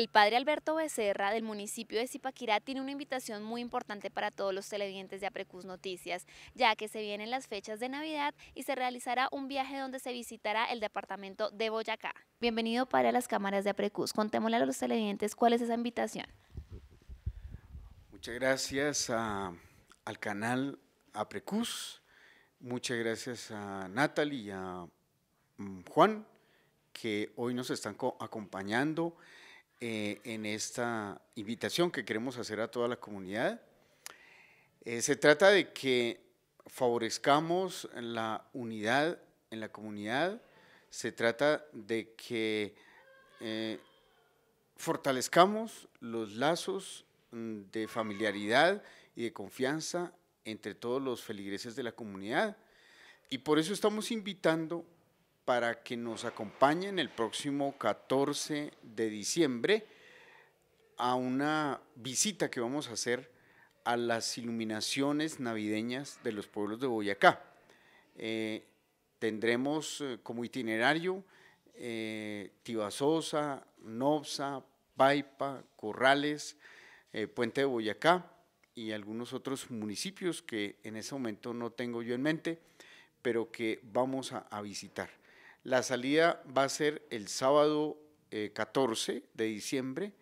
El padre Alberto Becerra del municipio de Zipaquirá tiene una invitación muy importante para todos los televidentes de Aprecus Noticias, ya que se vienen las fechas de Navidad y se realizará un viaje donde se visitará el departamento de Boyacá. Bienvenido padre a las cámaras de Aprecus. Contémosle a los televidentes cuál es esa invitación. Muchas gracias ah, al canal Aprecus, muchas gracias a Natalie y a mm, Juan que hoy nos están acompañando. Eh, en esta invitación que queremos hacer a toda la comunidad. Eh, se trata de que favorezcamos la unidad en la comunidad, se trata de que eh, fortalezcamos los lazos mm, de familiaridad y de confianza entre todos los feligreses de la comunidad. Y por eso estamos invitando para que nos acompañen el próximo 14 de diciembre a una visita que vamos a hacer a las iluminaciones navideñas de los pueblos de Boyacá. Eh, tendremos eh, como itinerario eh, Tibasosa, Nobsa, Paipa, Corrales, Puente de Boyacá y algunos otros municipios que en ese momento no tengo yo en mente, pero que vamos a visitar. La salida va a ser el sábado 14 eh, de diciembre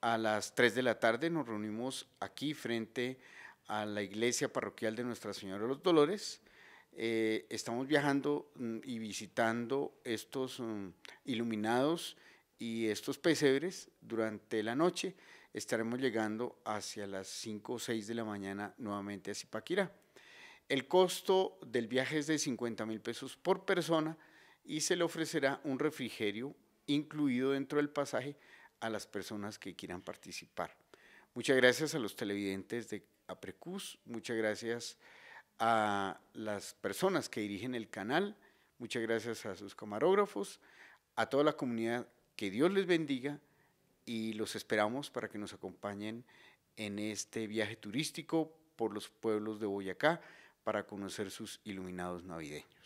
a las 3 de la tarde. Nos reunimos aquí frente a la iglesia parroquial de Nuestra Señora de los Dolores. Eh, estamos viajando mm, y visitando estos mm, iluminados y estos pesebres durante la noche. Estaremos llegando hacia las 5 o 6 de la mañana nuevamente a Zipaquirá. El costo del viaje es de 50 mil pesos por persona y se le ofrecerá un refrigerio incluido dentro del pasaje a las personas que quieran participar. Muchas gracias a los televidentes de Aprecus, muchas gracias a las personas que dirigen el canal, muchas gracias a sus camarógrafos, a toda la comunidad, que Dios les bendiga y los esperamos para que nos acompañen en este viaje turístico por los pueblos de Boyacá para conocer sus iluminados navideños.